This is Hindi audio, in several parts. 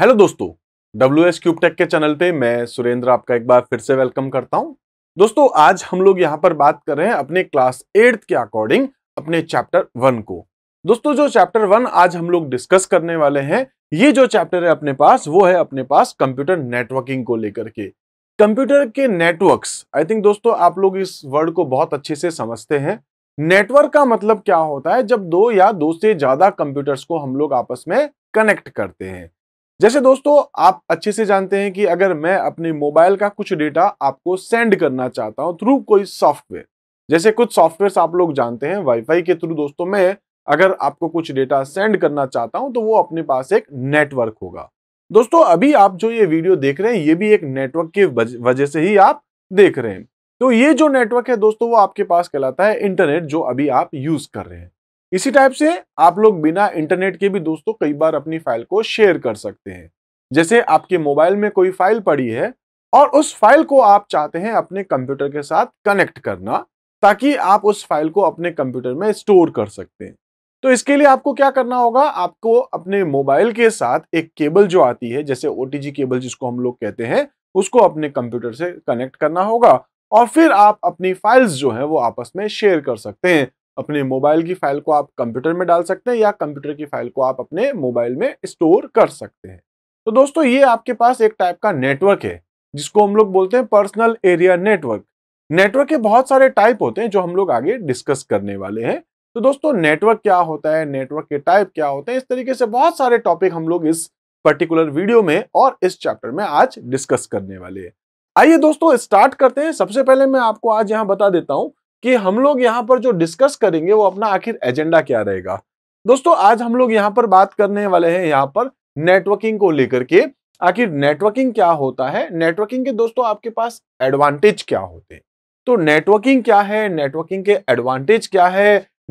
हेलो दोस्तों डब्ल्यू एस टेक के चैनल पे मैं सुरेंद्र आपका एक बार फिर से वेलकम करता हूं दोस्तों आज हम लोग यहां पर बात कर रहे हैं अपने क्लास एट्थ के अकॉर्डिंग अपने चैप्टर वन को दोस्तों जो चैप्टर वन आज हम लोग डिस्कस करने वाले हैं ये जो चैप्टर है अपने पास वो है अपने पास कंप्यूटर नेटवर्किंग को लेकर के कंप्यूटर के नेटवर्क्स आई थिंक दोस्तों आप लोग इस वर्ड को बहुत अच्छे से समझते हैं नेटवर्क का मतलब क्या होता है जब दो या दो से ज्यादा कंप्यूटर्स को हम लोग आपस में कनेक्ट करते हैं जैसे दोस्तों आप अच्छे से जानते हैं कि अगर मैं अपने मोबाइल का कुछ डेटा आपको सेंड करना चाहता हूं थ्रू कोई सॉफ्टवेयर जैसे कुछ सॉफ्टवेयर आप लोग जानते हैं वाईफाई के थ्रू दोस्तों मैं अगर आपको कुछ डेटा सेंड करना चाहता हूं तो वो अपने पास एक नेटवर्क होगा दोस्तों अभी आप जो ये वीडियो देख रहे हैं ये भी एक नेटवर्क की वजह से ही आप देख रहे हैं तो ये जो नेटवर्क है दोस्तों वो आपके पास कहलाता है इंटरनेट जो अभी आप यूज कर रहे हैं इसी टाइप से आप लोग बिना इंटरनेट के भी दोस्तों कई बार अपनी फाइल को शेयर कर सकते हैं जैसे आपके मोबाइल में कोई फाइल पड़ी है और उस फाइल को आप चाहते हैं अपने कंप्यूटर के साथ कनेक्ट करना ताकि आप उस फाइल को अपने कंप्यूटर में स्टोर कर सकते हैं तो इसके लिए आपको क्या करना होगा आपको अपने मोबाइल के साथ एक केबल जो आती है जैसे ओ केबल जिसको हम लोग कहते हैं उसको अपने कंप्यूटर से कनेक्ट करना होगा और फिर आप अपनी फाइल्स जो है वो आपस में शेयर कर सकते हैं अपने मोबाइल की फाइल को आप कंप्यूटर में डाल सकते हैं या कंप्यूटर की फाइल को आप अपने मोबाइल में स्टोर कर सकते हैं तो दोस्तों ये आपके पास एक टाइप का नेटवर्क है जिसको हम लोग बोलते हैं पर्सनल एरिया नेटवर्क नेटवर्क के बहुत सारे टाइप होते हैं जो हम लोग आगे डिस्कस करने वाले हैं तो दोस्तों नेटवर्क क्या होता है नेटवर्क के टाइप क्या होते हैं इस तरीके से बहुत सारे टॉपिक हम लोग इस पर्टिकुलर वीडियो में और इस चैप्टर में आज डिस्कस करने वाले हैं आइए दोस्तों स्टार्ट करते हैं सबसे पहले मैं आपको आज यहाँ बता देता हूँ कि हम लोग यहाँ पर जो डिस्कस करेंगे वो अपना आखिर एजेंडा क्या रहेगा दोस्तों आज हम लोग यहाँ पर बात करने वाले हैं यहाँ पर नेटवर्किंग को लेकर के आखिर नेटवर्किंग क्या होता है नेटवर्किंग के दोस्तों आपके पास एडवांटेज क्या होते हैं तो नेटवर्किंग क्या है नेटवर्किंग के एडवांटेज क्या है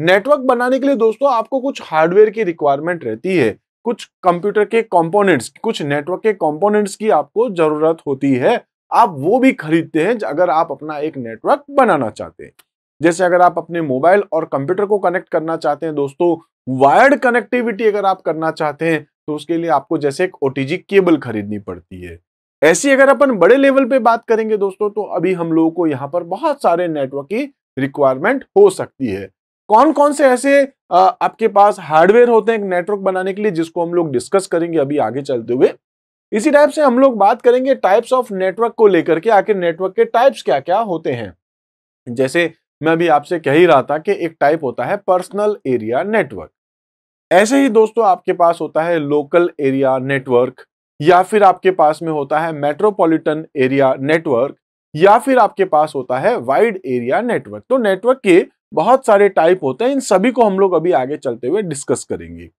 नेटवर्क बनाने के लिए दोस्तों आपको कुछ हार्डवेयर की रिक्वायरमेंट रहती है कुछ कंप्यूटर के कंपोनेंट्स कुछ नेटवर्क के कंपोनेंट्स की आपको जरूरत होती है आप वो भी खरीदते हैं अगर आप अपना एक नेटवर्क बनाना चाहते हैं जैसे अगर आप अपने मोबाइल और कंप्यूटर को कनेक्ट करना चाहते हैं दोस्तों वायर्ड कनेक्टिविटी अगर आप करना चाहते हैं तो उसके लिए आपको जैसे एक ओटीजी केबल खरीदनी पड़ती है ऐसी अगर अपन बड़े लेवल पे बात करेंगे दोस्तों तो अभी हम लोगों को यहाँ पर बहुत सारे नेटवर्क की रिक्वायरमेंट हो सकती है कौन कौन से ऐसे आ, आपके पास हार्डवेयर होते हैं नेटवर्क बनाने के लिए जिसको हम लोग डिस्कस करेंगे अभी आगे चलते हुए इसी टाइप से हम लोग बात करेंगे टाइप्स ऑफ नेटवर्क को लेकर के आखिर नेटवर्क के टाइप्स क्या क्या होते हैं जैसे मैं भी आपसे कह ही रहा था कि एक टाइप होता है पर्सनल एरिया नेटवर्क ऐसे ही दोस्तों आपके पास होता है लोकल एरिया नेटवर्क या फिर आपके पास में होता है मेट्रोपॉलिटन एरिया नेटवर्क या फिर आपके पास होता है वाइड एरिया नेटवर्क तो नेटवर्क के बहुत सारे टाइप होते हैं इन सभी को हम लोग अभी आगे चलते हुए डिस्कस करेंगे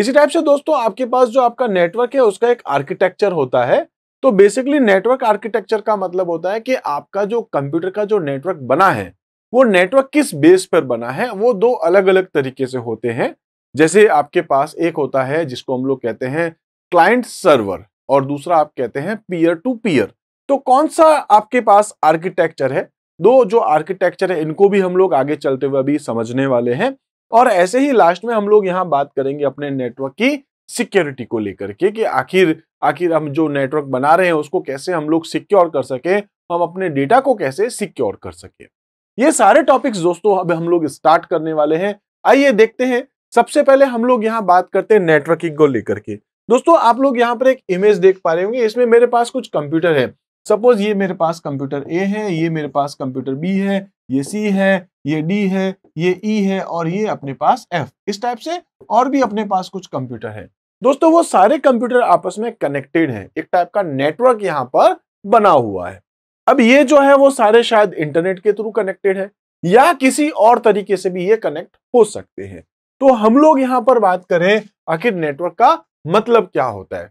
इसी टाइप से दोस्तों आपके पास जो आपका नेटवर्क है उसका एक आर्किटेक्चर होता है तो बेसिकली नेटवर्क आर्किटेक्चर का मतलब होता है कि आपका जो कंप्यूटर का जो नेटवर्क बना है वो नेटवर्क किस बेस पर बना है वो दो अलग अलग तरीके से होते हैं जैसे आपके पास एक होता है जिसको हम लोग कहते हैं क्लाइंट सर्वर और दूसरा आप कहते हैं पीयर टू पीयर तो कौन सा आपके पास आर्किटेक्चर है दो जो आर्किटेक्चर है इनको भी हम लोग आगे चलते हुए अभी समझने वाले हैं और ऐसे ही लास्ट में हम लोग यहाँ बात करेंगे अपने नेटवर्क की सिक्योरिटी को लेकर के कि आखिर आखिर हम जो नेटवर्क बना रहे हैं उसको कैसे हम लोग सिक्योर कर सके हम अपने डेटा को कैसे सिक्योर कर सके ये सारे टॉपिक्स दोस्तों अब हम लोग स्टार्ट करने वाले हैं आइए देखते हैं सबसे पहले हम लोग यहाँ बात करते हैं नेटवर्किंग को लेकर के दोस्तों आप लोग यहाँ पर एक इमेज देख पा रहे होंगे इसमें मेरे पास कुछ कंप्यूटर है सपोज ये मेरे पास कंप्यूटर ए है ये मेरे पास कंप्यूटर बी है ये सी है ये डी है ये ई e है और ये अपने पास एफ इस टाइप से और भी अपने पास कुछ कंप्यूटर है दोस्तों वो सारे कंप्यूटर आपस में कनेक्टेड हैं एक टाइप का नेटवर्क यहाँ पर बना हुआ है अब ये जो है वो सारे शायद इंटरनेट के थ्रू कनेक्टेड है या किसी और तरीके से भी ये कनेक्ट हो सकते हैं तो हम लोग यहां पर बात करें आखिर नेटवर्क का मतलब क्या होता है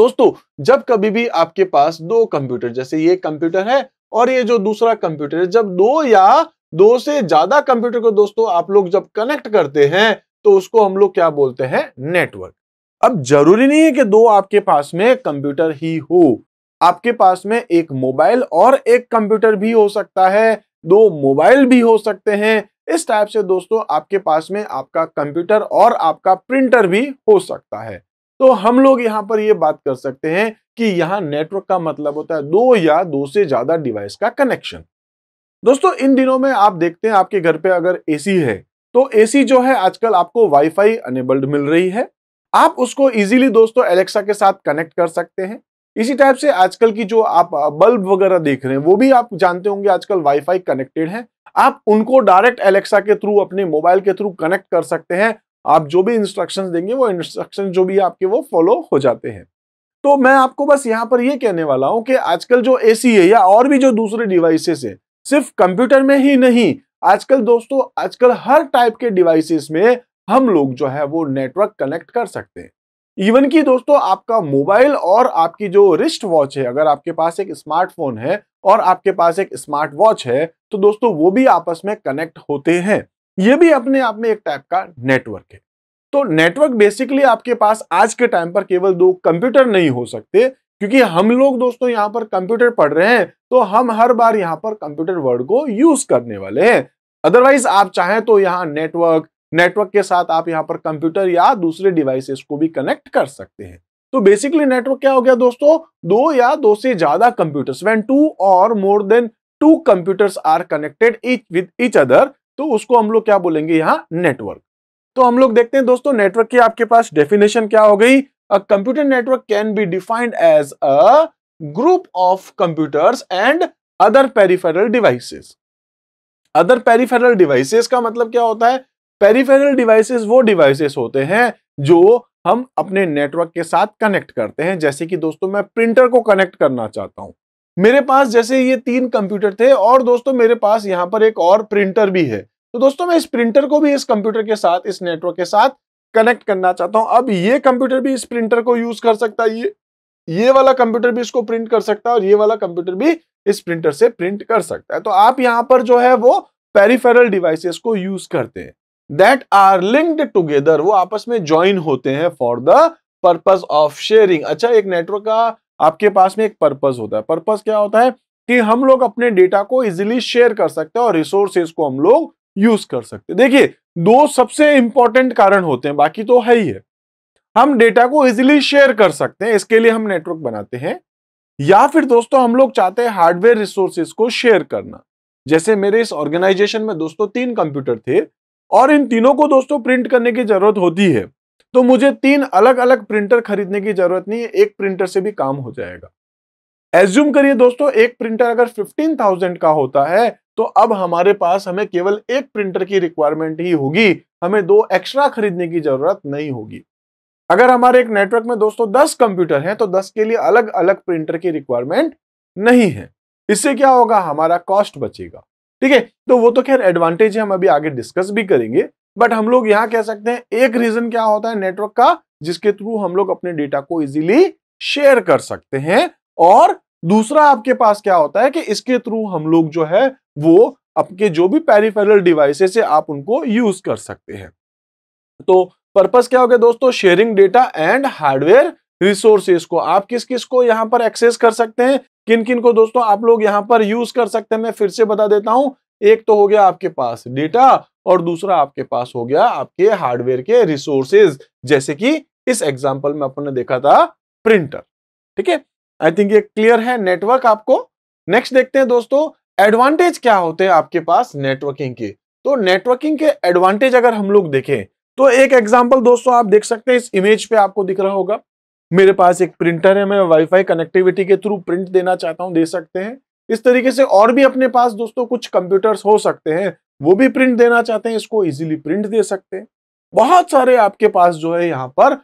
दोस्तों जब कभी भी आपके पास दो कंप्यूटर जैसे ये कंप्यूटर है और ये जो दूसरा कंप्यूटर है जब दो या दो से ज्यादा कंप्यूटर को दोस्तों आप लोग जब कनेक्ट करते हैं तो उसको हम लोग क्या बोलते हैं नेटवर्क अब जरूरी नहीं है कि दो आपके पास में कंप्यूटर ही हो आपके पास में एक मोबाइल और एक कंप्यूटर भी हो सकता है दो मोबाइल भी हो सकते हैं इस टाइप से दोस्तों आपके पास में आपका कंप्यूटर और आपका प्रिंटर भी हो सकता है तो हम लोग यहाँ पर यह बात कर सकते हैं कि यहाँ नेटवर्क का मतलब होता है दो या दो से ज्यादा डिवाइस का कनेक्शन दोस्तों इन दिनों में आप देखते हैं आपके घर पे अगर एसी है तो एसी जो है आजकल आपको वाईफाई अनेबल्ड मिल रही है आप उसको इजीली दोस्तों एलेक्सा के साथ कनेक्ट कर सकते हैं इसी टाइप से आजकल की जो आप बल्ब वगैरह देख रहे हैं वो भी आप जानते होंगे आजकल वाईफाई कनेक्टेड है आप उनको डायरेक्ट एलेक्सा के थ्रू अपने मोबाइल के थ्रू कनेक्ट कर सकते हैं आप जो भी इंस्ट्रक्शन देंगे वो इंस्ट्रक्शन जो भी आपके वो फॉलो हो जाते हैं तो मैं आपको बस यहाँ पर ये कहने वाला हूँ कि आजकल जो ए है या और भी जो दूसरे डिवाइसेस है सिर्फ कंप्यूटर में ही नहीं आजकल दोस्तों आजकल हर टाइप के डिवाइसेस में हम लोग जो है वो नेटवर्क कनेक्ट कर सकते हैं इवन कि दोस्तों आपका मोबाइल और आपकी जो रिस्ट वॉच है अगर आपके पास एक स्मार्टफोन है और आपके पास एक स्मार्ट वॉच है तो दोस्तों वो भी आपस में कनेक्ट होते हैं ये भी अपने आप में एक टाइप का नेटवर्क है तो नेटवर्क बेसिकली आपके पास आज के टाइम पर केवल दो कंप्यूटर नहीं हो सकते क्योंकि हम लोग दोस्तों यहाँ पर कंप्यूटर पढ़ रहे हैं तो हम हर बार यहाँ पर कंप्यूटर वर्ड को यूज करने वाले हैं अदरवाइज आप चाहें तो यहाँ नेटवर्क नेटवर्क के साथ आप यहाँ पर कंप्यूटर या दूसरे डिवाइसेस को भी कनेक्ट कर सकते हैं तो बेसिकली नेटवर्क क्या हो गया दोस्तों दो या दो से ज्यादा कंप्यूटर्स व्हेन टू और more than two computers are connected with each other तो उसको हम लोग क्या बोलेंगे यहाँ नेटवर्क तो हम लोग देखते हैं दोस्तों नेटवर्क की आपके पास डेफिनेशन क्या हो गई a computer network can be defined as a group of computers and other peripheral devices other peripheral devices का मतलब क्या होता है पेरीफेरल डिवाइसेस वो डिवाइसेस होते हैं जो हम अपने नेटवर्क के साथ कनेक्ट करते हैं जैसे कि दोस्तों मैं प्रिंटर को कनेक्ट करना चाहता हूं मेरे पास जैसे ये तीन कंप्यूटर थे और दोस्तों मेरे पास यहाँ पर एक और प्रिंटर भी है तो दोस्तों मैं इस प्रिंटर को भी इस कंप्यूटर के साथ इस नेटवर्क के साथ कनेक्ट करना चाहता हूं अब ये कंप्यूटर भी इस प्रिंटर को यूज कर सकता है ये ये वाला कंप्यूटर भी इसको प्रिंट कर सकता है और ये वाला कंप्यूटर भी इस प्रिंटर से प्रिंट कर सकता है तो आप यहाँ पर जो है वो पेरीफेरल डिवाइसेस को यूज करते हैं दैट आर लिंक्ड टुगेदर वो आपस में ज्वाइन होते हैं for the purpose of sharing अच्छा एक नेटवर्क का आपके पास में एक पर्पज होता है पर्पज क्या होता है कि हम लोग अपने डेटा को इजिली शेयर कर सकते हैं और रिसोर्सेज को हम लोग यूज कर सकते हैं देखिए दो सबसे इंपॉर्टेंट कारण होते हैं बाकी तो है ही है हम डेटा को इजिली शेयर कर सकते हैं इसके लिए हम नेटवर्क बनाते हैं या फिर दोस्तों हम लोग चाहते हैं हार्डवेयर रिसोर्सेज को शेयर करना जैसे मेरे इस ऑर्गेनाइजेशन में दोस्तों तीन कंप्यूटर थे और इन तीनों को दोस्तों प्रिंट करने की जरूरत होती है तो मुझे तीन अलग अलग प्रिंटर खरीदने की जरूरत नहीं है एक प्रिंटर से भी काम हो जाएगा एज्यूम करिए दोस्तों एक प्रिंटर अगर 15,000 का होता है तो अब हमारे पास हमें केवल एक प्रिंटर की रिक्वायरमेंट ही होगी हमें दो एक्स्ट्रा खरीदने की जरूरत नहीं होगी अगर हमारे एक नेटवर्क में दोस्तों 10 कंप्यूटर हैं तो 10 के लिए अलग अलग प्रिंटर की रिक्वायरमेंट नहीं है इससे क्या होगा हमारा कॉस्ट बचेगा ठीक है तो वो तो खैर एडवांटेज है हम अभी आगे डिस्कस भी करेंगे बट हम लोग यहाँ कह सकते हैं एक रीजन क्या होता है नेटवर्क का जिसके थ्रू हम लोग अपने डेटा को इजीली शेयर कर सकते हैं और दूसरा आपके पास क्या होता है कि इसके थ्रू हम लोग जो है वो आपके जो भी पेरिफेरल डिवाइसेस है आप उनको यूज कर सकते हैं तो पर्पस क्या हो गया दोस्तों sharing data and hardware resources को आप किस किस को यहाँ पर एक्सेस कर सकते हैं किन किन को दोस्तों आप लोग यहाँ पर यूज कर सकते हैं मैं फिर से बता देता हूँ एक तो हो गया आपके पास डेटा और दूसरा आपके पास हो गया आपके हार्डवेयर के रिसोर्सेज जैसे कि इस एग्जाम्पल में अपन ने देखा था प्रिंटर ठीक है आई थिंक ये क्लियर है नेटवर्क आपको नेक्स्ट देखते हैं दोस्तों एडवांटेज क्या होते हैं आपके पास नेटवर्किंग के तो नेटवर्किंग के एडवांटेज अगर हम लोग देखें तो एक एग्जाम्पल दोस्तों आप देख सकते हैं इस इमेज पे आपको दिख रहा होगा मेरे पास एक प्रिंटर है मैं वाईफाई कनेक्टिविटी के थ्रू प्रिंट देना चाहता हूँ दे सकते हैं इस तरीके से और भी अपने पास दोस्तों कुछ कंप्यूटर्स हो सकते हैं वो भी प्रिंट देना चाहते हैं इसको इजीली प्रिंट दे सकते हैं बहुत सारे आपके पास जो है यहाँ पर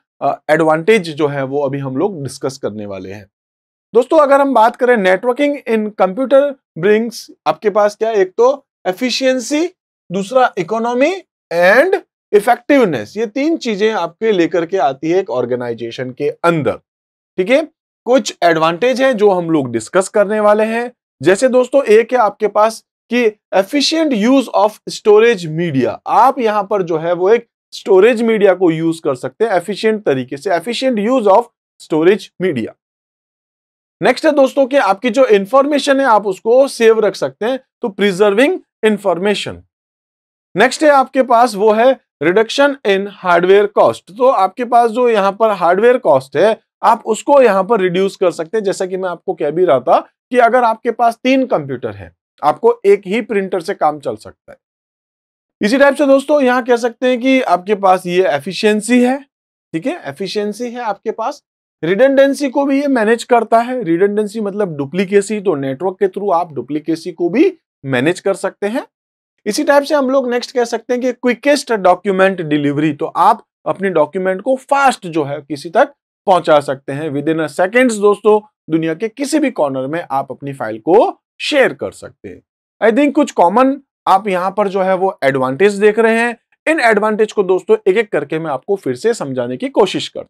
एडवांटेज जो है वो अभी हम लोग डिस्कस करने वाले हैं दोस्तों अगर हम बात करें नेटवर्किंग इन कंप्यूटर ब्रिंग्स आपके पास क्या एक तो एफिशियंसी दूसरा इकोनॉमी एंड इफेक्टिवनेस ये तीन चीजें आपके लेकर के आती है एक ऑर्गेनाइजेशन के अंदर ठीक है कुछ एडवांटेज हैं जो हम लोग डिस्कस करने वाले हैं जैसे दोस्तों एक है आपके पास कि efficient use of storage media आप यहां पर जो है वो एक स्टोरेज मीडिया को यूज कर सकते हैं एफिशिएंट तरीके से efficient use of storage media next है दोस्तों कि आपकी जो इंफॉर्मेशन है आप उसको सेव रख सकते हैं तो प्रिजर्विंग इंफॉर्मेशन नेक्स्ट है आपके पास वो है रिडक्शन इन हार्डवेयर कॉस्ट तो आपके पास जो यहाँ पर हार्डवेयर कॉस्ट है आप उसको यहाँ पर रिड्यूस कर सकते हैं जैसा कि मैं आपको कह भी रहा था कि अगर आपके पास तीन कंप्यूटर है आपको एक ही प्रिंटर से काम चल सकता है इसी टाइप से दोस्तों यहाँ कह सकते हैं कि आपके पास ये एफिशियंसी है ठीक है एफिशियंसी है आपके पास रिडेंडेंसी को भी ये मैनेज करता है रिडेंडेंसी मतलब डुप्लीकेसी तो नेटवर्क के थ्रू आप डुप्लीकेसी को भी मैनेज कर सकते हैं इसी टाइप से हम लोग नेक्स्ट कह सकते हैं कि क्विकेस्ट डॉक्यूमेंट डिलीवरी तो आप अपने डॉक्यूमेंट को फास्ट जो है किसी तक पहुंचा सकते हैं विद इन सेकेंड्स दोस्तों दुनिया के किसी भी कॉर्नर में आप अपनी फाइल को शेयर कर सकते हैं आई थिंक कुछ कॉमन आप यहां पर जो है वो एडवांटेज देख रहे हैं इन एडवांटेज को दोस्तों एक एक करके मैं आपको फिर से समझाने की कोशिश कर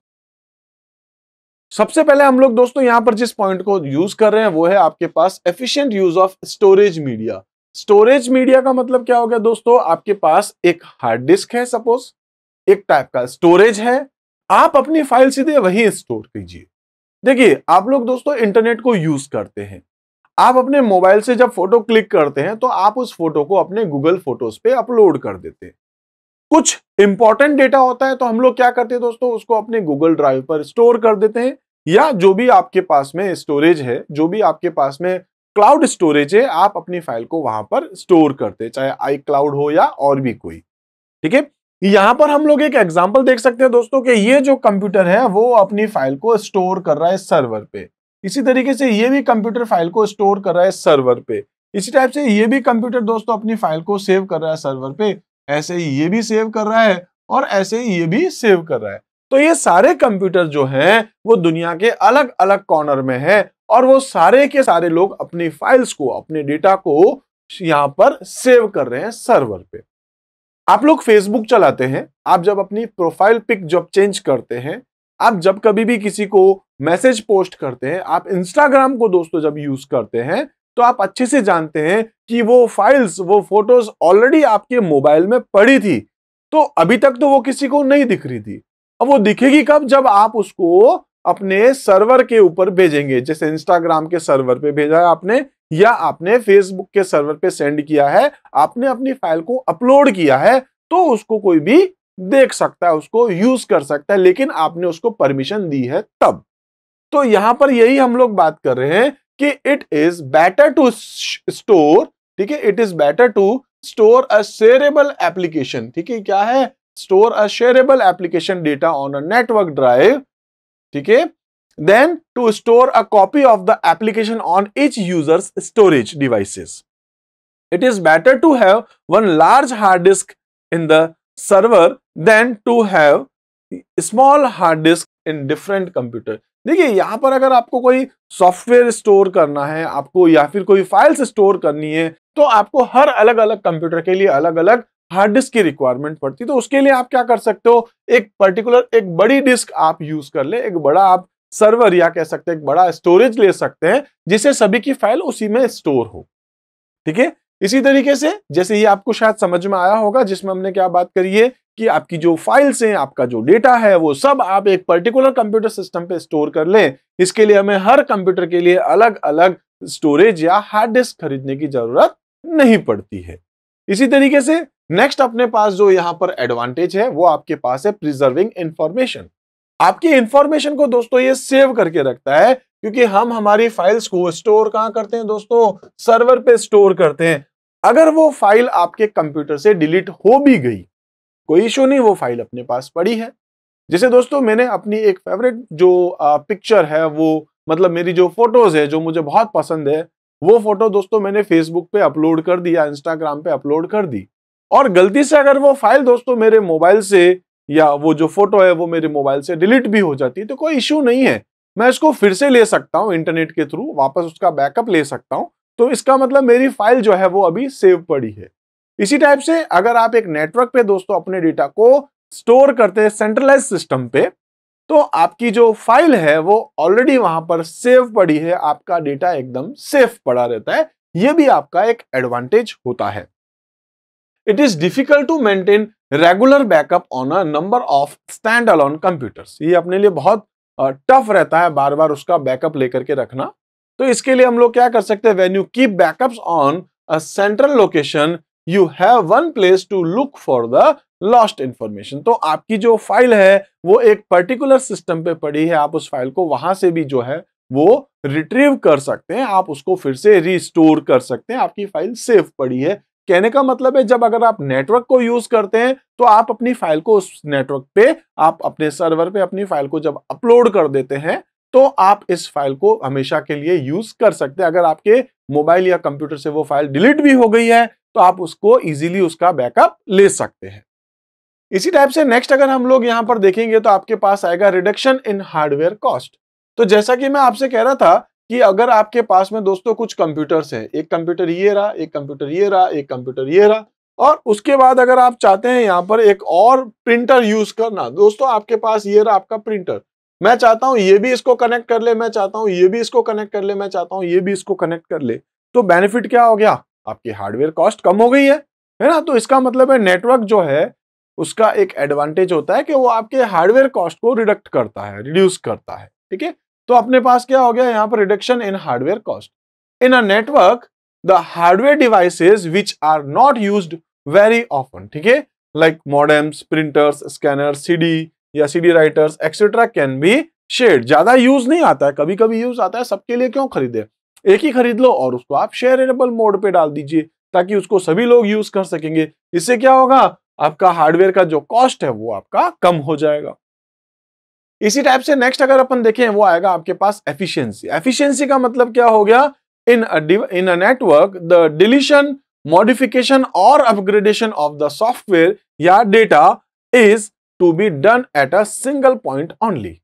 सबसे पहले हम लोग दोस्तों यहां पर जिस पॉइंट को यूज कर रहे हैं वो है आपके पास efficient use of storage media storage media का मतलब क्या हो गया दोस्तों आपके पास एक हार्ड डिस्क है सपोज एक टाइप का स्टोरेज है आप अपनी फाइल सीधे वहीं स्टोर कीजिए देखिए आप लोग दोस्तों इंटरनेट को यूज करते हैं आप अपने मोबाइल से जब फोटो क्लिक करते हैं तो आप उस फोटो को अपने गूगल फोटोज पे अपलोड कर देते हैं कुछ इंपॉर्टेंट डेटा होता है तो हम लोग क्या करते हैं दोस्तों उसको अपने गूगल ड्राइव पर स्टोर कर देते हैं या जो भी आपके पास में स्टोरेज है जो भी आपके पास में क्लाउड स्टोरेज है आप अपनी फाइल को वहां पर स्टोर करते चाहे आई क्लाउड हो या और भी कोई ठीक है यहां पर हम लोग एक एग्जाम्पल देख सकते हैं दोस्तों कि ये जो कंप्यूटर है वो अपनी फाइल को स्टोर कर रहा है सर्वर पे इसी तरीके से ये भी कंप्यूटर फाइल को स्टोर कर रहा है सर्वर पे इसी टाइप से ये भी कंप्यूटर दोस्तों अपनी फाइल को सेव कर रहा है सर्वर पे ऐसे ही ये भी सेव कर रहा है और ऐसे ही ये भी सेव कर रहा है तो ये सारे कंप्यूटर जो हैं वो दुनिया के अलग अलग कॉर्नर में हैं और वो सारे के सारे लोग अपनी फाइल्स को अपने डेटा को यहाँ पर सेव कर रहे हैं सर्वर पे आप लोग फेसबुक चलाते हैं आप जब अपनी प्रोफाइल पिक जब चेंज करते हैं आप जब कभी भी किसी को मैसेज पोस्ट करते हैं आप इंस्टाग्राम को दोस्तों जब यूज करते हैं तो आप अच्छे से जानते हैं कि वो फाइल्स वो फोटोज ऑलरेडी आपके मोबाइल में पड़ी थी तो अभी तक तो वो किसी को नहीं दिख रही थी अब वो दिखेगी कब जब आप उसको अपने सर्वर के ऊपर भेजेंगे जैसे इंस्टाग्राम के सर्वर पे भेजा है आपने या आपने फेसबुक के सर्वर पे सेंड किया है आपने अपनी फाइल को अपलोड किया है तो उसको कोई भी देख सकता है उसको यूज कर सकता है लेकिन आपने उसको परमिशन दी है तब तो यहां पर यही हम लोग बात कर रहे हैं कि it is better to store ठीक है it is better to store a shareable application ठीक है क्या है store a shareable application data on a network drive ठीक है than to store a copy of the application on each users storage devices it is better to have one large hard disk in the server than to have small hard disk in different computer देखिए यहां पर अगर आपको कोई सॉफ्टवेयर स्टोर करना है आपको या फिर कोई फाइल्स स्टोर करनी है तो आपको हर अलग अलग कंप्यूटर के लिए अलग अलग हार्ड डिस्क की रिक्वायरमेंट पड़ती तो उसके लिए आप क्या कर सकते हो एक पर्टिकुलर एक बड़ी डिस्क आप यूज कर ले एक बड़ा आप सर्वर या कह सकते हैं एक बड़ा स्टोरेज ले सकते हैं जिसे सभी की फाइल उसी में स्टोर हो ठीक है इसी तरीके से जैसे ही आपको शायद समझ में आया होगा जिसमें हमने क्या बात करी है कि आपकी जो फाइल्स हैं आपका जो डेटा है वो सब आप एक पर्टिकुलर कंप्यूटर सिस्टम पे स्टोर कर लें इसके लिए हमें हर कंप्यूटर के लिए अलग अलग स्टोरेज या हार्ड डिस्क खरीदने की जरूरत नहीं पड़ती है इसी तरीके से नेक्स्ट अपने पास जो यहाँ पर एडवांटेज है वो आपके पास है प्रिजर्विंग इंफॉर्मेशन आपकी इंफॉर्मेशन को दोस्तों ये सेव करके रखता है क्योंकि हम हमारी फाइल्स को स्टोर कहाँ करते हैं दोस्तों सर्वर पे स्टोर करते हैं अगर वो फाइल आपके कंप्यूटर से डिलीट हो भी गई कोई इशू नहीं वो फाइल अपने पास पड़ी है जैसे दोस्तों मैंने अपनी एक फेवरेट जो आ, पिक्चर है वो मतलब मेरी जो फोटोज है जो मुझे बहुत पसंद है वो फोटो दोस्तों मैंने फेसबुक पे अपलोड कर दिया इंस्टाग्राम पे अपलोड कर दी और गलती से अगर वो फाइल दोस्तों मेरे मोबाइल से या वो जो फोटो है वो मेरे मोबाइल से डिलीट भी हो जाती है तो कोई इश्यू नहीं है मैं इसको फिर से ले सकता हूँ इंटरनेट के थ्रू वापस उसका बैकअप ले सकता हूँ तो इसका मतलब मेरी फाइल जो है वो अभी सेव पड़ी है इसी टाइप से अगर आप एक नेटवर्क पे दोस्तों अपने डेटा को स्टोर करते हैं सेंट्रलाइज सिस्टम पे तो आपकी जो फाइल है वो ऑलरेडी वहां पर सेव पड़ी है आपका डेटा एकदम सेफ पड़ा रहता है ये भी आपका एक एडवांटेज होता है it is difficult to maintain regular backup on a number of standalone computers. ये अपने लिए बहुत टफ रहता है बार बार उसका बैकअप लेकर के रखना तो इसके लिए हम लोग क्या कर सकते हैं when you keep backup on a central location you have one place to look for the lost information तो आपकी जो फाइल है वो एक पर्टिकुलर सिस्टम पे पड़ी है आप उस फाइल को वहां से भी जो है वो रिट्रीव कर सकते हैं आप उसको फिर से रिस्टोर कर सकते हैं आपकी फाइल सेफ पड़ी है कहने का मतलब है जब अगर आप नेटवर्क को यूज करते हैं तो आप अपनी फाइल को उस नेटवर्क पे आप अपने सर्वर पे अपनी फाइल को जब अपलोड कर देते हैं तो आप इस फाइल को हमेशा के लिए यूज कर सकते हैं अगर आपके मोबाइल या कंप्यूटर से वो फाइल डिलीट भी हो गई है तो आप उसको इजीली उसका बैकअप ले सकते हैं इसी टाइप से नेक्स्ट अगर हम लोग यहां पर देखेंगे तो आपके पास आएगा रिडक्शन इन हार्डवेयर कॉस्ट तो जैसा कि मैं आपसे कह रहा था कि अगर आपके पास में दोस्तों कुछ कंप्यूटर्स है एक कंप्यूटर ये रहा एक कंप्यूटर ये रहा एक कंप्यूटर ये रहा और उसके बाद अगर आप चाहते हैं यहाँ पर एक और प्रिंटर यूज करना दोस्तों आपके पास ये रहा आपका प्रिंटर मैं चाहता हूँ ये भी इसको कनेक्ट कर ले मैं चाहता हूँ ये भी इसको कनेक्ट कर ले मैं चाहता हूँ ये भी इसको कनेक्ट कर ले तो बेनिफिट क्या हो गया आपकी हार्डवेयर कॉस्ट कम हो गई है है ना तो इसका मतलब है नेटवर्क जो है उसका एक एडवांटेज होता है कि वो आपके हार्डवेयर कॉस्ट को रिडक्ट करता है रिड्यूस करता है ठीक है तो अपने पास क्या हो गया यहाँ पर reduction in hardware cost in a network the hardware devices which are not use very often ठीक है like modems printers scanner CD या CD writers etcetera can be share ज्यादा यूज नहीं आता है कभी कभी यूज आता है सबके लिए क्यों खरीदे एक ही खरीद लो और उसको आप शेयरेबल मोड पे डाल दीजिए ताकि उसको सभी लोग यूज कर सकेंगे इससे क्या होगा आपका हार्डवेयर का जो कॉस्ट है वो आपका कम हो जाएगा इसी टाइप से नेक्स्ट अगर अपन देखें वो आएगा आपके पास एफिशिएंसी एफिशिएंसी का मतलब क्या हो गया in in a network the deletion modification और अपग्रेडेशन ऑफ द सॉफ्टवेयर या data is to be done at a single point only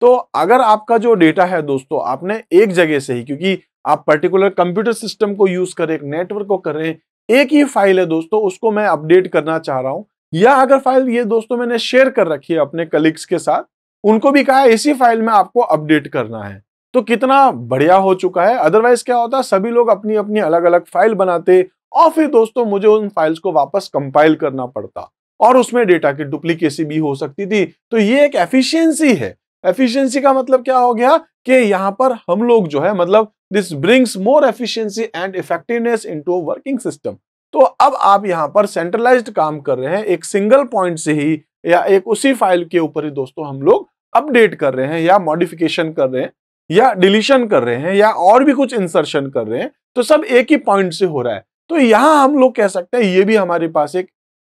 तो अगर आपका जो डेटा है दोस्तों आपने एक जगह से ही क्योंकि आप पर्टिकुलर कंप्यूटर सिस्टम को यूज करें एक नेटवर्क को कर रहे हैं एक ही फाइल है दोस्तों उसको मैं अपडेट करना चाह रहा हूं या अगर फाइल ये दोस्तों मैंने शेयर कर रखी है अपने कलीग्स के साथ उनको भी कहा इसी फाइल में आपको अपडेट करना है तो कितना बढ़िया हो चुका है अदरवाइज क्या होता सभी लोग अपनी अपनी अलग अलग फाइल बनाते और फिर दोस्तों मुझे उन फाइल्स को वापस कंपाइल करना पड़ता और उसमें डेटा की डुप्लीकेसी भी हो सकती थी तो ये एक एफिशिएंसी है एफिशिएंसी का मतलब क्या हो गया कि यहाँ पर हम लोग जो है मतलब this brings more efficiency and effectiveness into working system तो अब आप यहाँ पर सेंट्रलाइज्ड काम कर रहे हैं एक सिंगल पॉइंट से ही या एक उसी फाइल के ऊपर ही दोस्तों हम लोग अपडेट कर रहे हैं या मॉडिफिकेशन कर रहे हैं या डिलीशन कर रहे हैं या और भी कुछ इंसर्शन कर रहे हैं तो सब एक ही पॉइंट से हो रहा है तो यहां हम लोग कह सकते हैं ये भी हमारे पास एक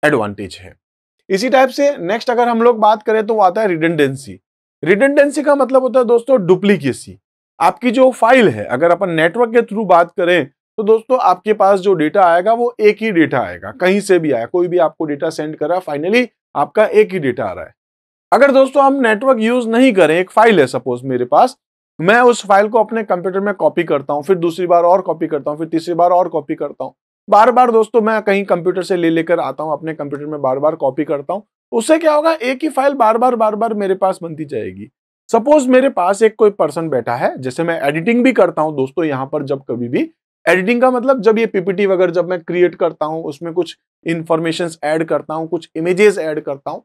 एडवांटेज है इसी टाइप से नेक्स्ट अगर हम लोग बात करें तो वो आता है रिडेंडेंसी रिडेंडेंसी का मतलब होता है दोस्तों डुप्लीकेसी आपकी जो फाइल है अगर अपन नेटवर्क के थ्रू बात करें तो दोस्तों आपके पास जो डेटा आएगा वो एक ही डेटा आएगा कहीं से भी आया कोई भी आपको डेटा सेंड करा फाइनली आपका एक ही डेटा आ रहा है अगर दोस्तों हम नेटवर्क यूज नहीं करें एक फाइल है सपोज मेरे पास मैं उस फाइल को अपने कंप्यूटर में कॉपी करता हूँ फिर दूसरी बार और कॉपी करता हूँ फिर तीसरी बार और कॉपी करता हूँ बार बार दोस्तों मैं कहीं कंप्यूटर से ले लेकर आता हूँ अपने कंप्यूटर में बार बार कॉपी करता हूँ उससे क्या होगा एक ही फाइल बार बार बार बार मेरे पास बनती जाएगी सपोज मेरे पास एक कोई पर्सन बैठा है जैसे मैं एडिटिंग भी करता हूँ दोस्तों यहाँ पर जब कभी भी एडिटिंग का मतलब जब ये पीपीटी वगैरह जब मैं क्रिएट करता हूँ उसमें कुछ इंफॉर्मेशन ऐड करता हूँ कुछ इमेजेस ऐड करता हूँ